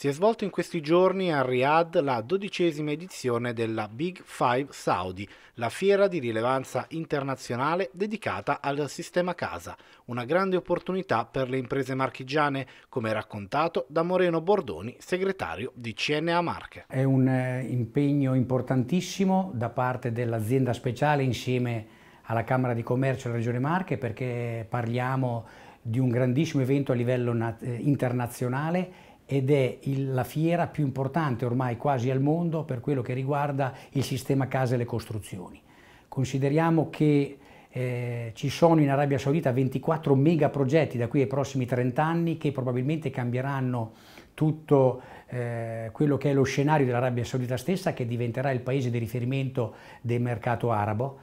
Si è svolto in questi giorni a Riyadh la dodicesima edizione della Big Five Saudi, la fiera di rilevanza internazionale dedicata al sistema casa, una grande opportunità per le imprese marchigiane, come raccontato da Moreno Bordoni, segretario di CNA Marche. È un eh, impegno importantissimo da parte dell'azienda speciale insieme alla Camera di Commercio della Regione Marche perché parliamo di un grandissimo evento a livello eh, internazionale ed è il, la fiera più importante ormai quasi al mondo per quello che riguarda il sistema case e le costruzioni. Consideriamo che eh, ci sono in Arabia Saudita 24 megaprogetti da qui ai prossimi 30 anni che probabilmente cambieranno tutto eh, quello che è lo scenario dell'Arabia Saudita stessa che diventerà il paese di riferimento del mercato arabo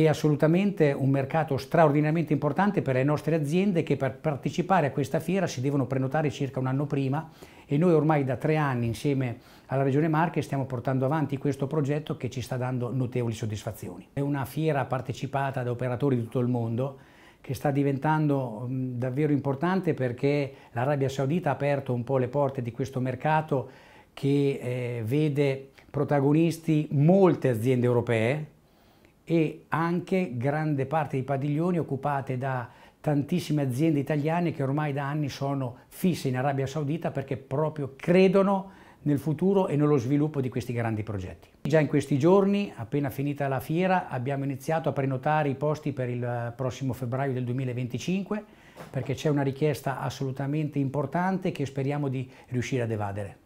è assolutamente un mercato straordinariamente importante per le nostre aziende che per partecipare a questa fiera si devono prenotare circa un anno prima e noi ormai da tre anni insieme alla Regione Marche stiamo portando avanti questo progetto che ci sta dando notevoli soddisfazioni. È una fiera partecipata da operatori di tutto il mondo che sta diventando mm, davvero importante perché l'Arabia Saudita ha aperto un po' le porte di questo mercato che eh, vede protagonisti molte aziende europee, e anche grande parte dei padiglioni occupate da tantissime aziende italiane che ormai da anni sono fisse in Arabia Saudita perché proprio credono nel futuro e nello sviluppo di questi grandi progetti. Già in questi giorni, appena finita la fiera, abbiamo iniziato a prenotare i posti per il eh, prossimo febbraio del 2025 perché c'è una richiesta assolutamente importante che speriamo di riuscire ad evadere.